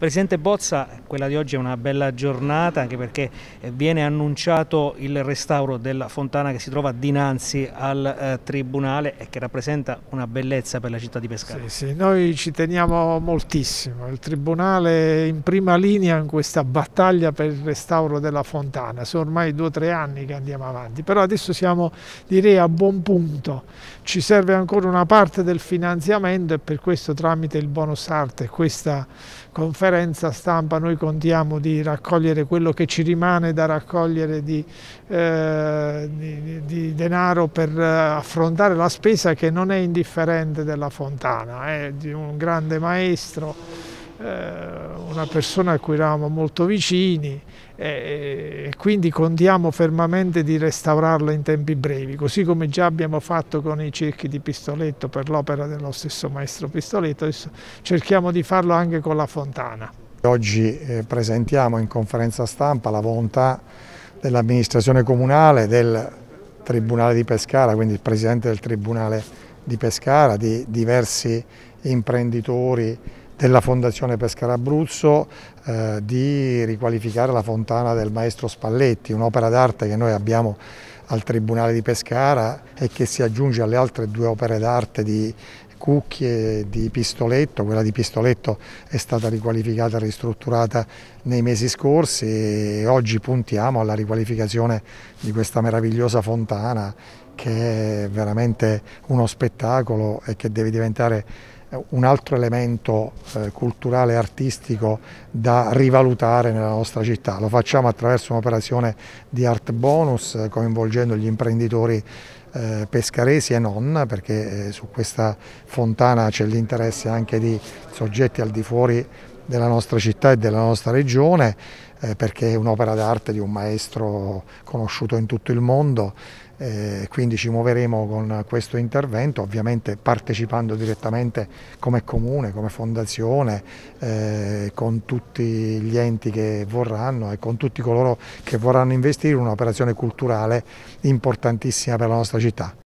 Presidente Bozza, quella di oggi è una bella giornata anche perché eh, viene annunciato il restauro della fontana che si trova dinanzi al eh, Tribunale e che rappresenta una bellezza per la città di Pescara. Sì, sì, noi ci teniamo moltissimo, il Tribunale è in prima linea in questa battaglia per il restauro della fontana, sono ormai due o tre anni che andiamo avanti, però adesso siamo direi a buon punto, ci serve ancora una parte del finanziamento e per questo tramite il bonus arte questa conferenza conferenza stampa noi contiamo di raccogliere quello che ci rimane da raccogliere di, eh, di, di denaro per eh, affrontare la spesa che non è indifferente della Fontana, è eh, di un grande maestro. Eh, una persona a cui eravamo molto vicini e quindi contiamo fermamente di restaurarlo in tempi brevi, così come già abbiamo fatto con i cerchi di Pistoletto per l'opera dello stesso maestro Pistoletto, adesso cerchiamo di farlo anche con la fontana. Oggi eh, presentiamo in conferenza stampa la volontà dell'amministrazione comunale, del Tribunale di Pescara, quindi il Presidente del Tribunale di Pescara, di diversi imprenditori della Fondazione Pescara Abruzzo eh, di riqualificare la fontana del maestro Spalletti, un'opera d'arte che noi abbiamo al Tribunale di Pescara e che si aggiunge alle altre due opere d'arte di, cucchie di Pistoletto, quella di Pistoletto è stata riqualificata e ristrutturata nei mesi scorsi e oggi puntiamo alla riqualificazione di questa meravigliosa fontana che è veramente uno spettacolo e che deve diventare eh, un altro elemento eh, culturale e artistico da rivalutare nella nostra città. Lo facciamo attraverso un'operazione di art bonus coinvolgendo gli imprenditori eh, pescaresi e non, perché eh, su questa fontana c'è l'interesse anche di soggetti al di fuori della nostra città e della nostra regione eh, perché è un'opera d'arte di un maestro conosciuto in tutto il mondo eh, quindi ci muoveremo con questo intervento ovviamente partecipando direttamente come comune, come fondazione eh, con tutti gli enti che vorranno e con tutti coloro che vorranno investire in un'operazione culturale importantissima per la nostra città.